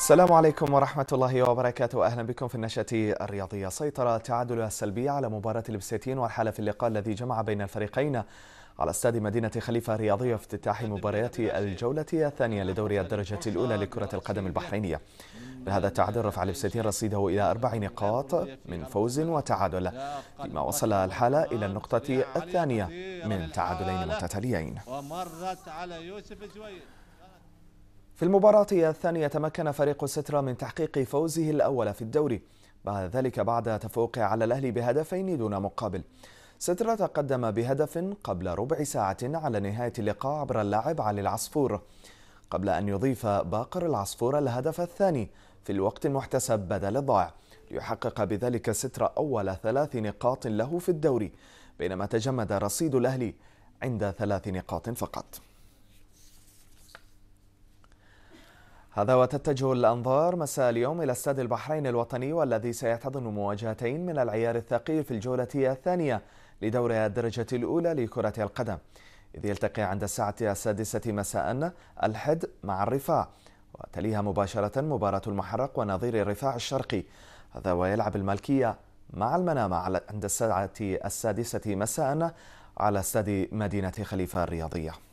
السلام عليكم ورحمة الله وبركاته أهلا بكم في النشأة الرياضية سيطر التعادل السلبي على مباراة البسيتين والحالة في اللقاء الذي جمع بين الفريقين على استاد مدينة خليفة الرياضية في افتتاح مباريات الجولة الثانية لدوري الدرجة الأولى لكرة القدم البحرينية بهذا التعادل رفع البسيتين رصيده إلى أربع نقاط من فوز وتعادل فيما وصل الحالة إلى النقطة الثانية من تعادلين متتاليين ومرت على يوسف زوير في المباراة الثانية تمكن فريق سترا من تحقيق فوزه الأول في الدوري بعد ذلك بعد تفوق على الأهلي بهدفين دون مقابل سترة تقدم بهدف قبل ربع ساعة على نهاية اللقاء عبر اللاعب علي العصفور قبل أن يضيف باقر العصفور الهدف الثاني في الوقت المحتسب بدل الضائع ليحقق بذلك سترة أول ثلاث نقاط له في الدوري بينما تجمد رصيد الأهلي عند ثلاث نقاط فقط هذا وتتجه الأنظار مساء اليوم إلى استاد البحرين الوطني والذي سيحتضن مواجهتين من العيار الثقيل في الجولة الثانية لدوري الدرجة الأولى لكرة القدم إذ يلتقي عند الساعة السادسة مساء الحد مع الرفاع وتليها مباشرة مباراة المحرق ونظير الرفاع الشرقي هذا ويلعب الملكية مع المنامة عند الساعة السادسة مساء على استاد مدينة خليفة الرياضية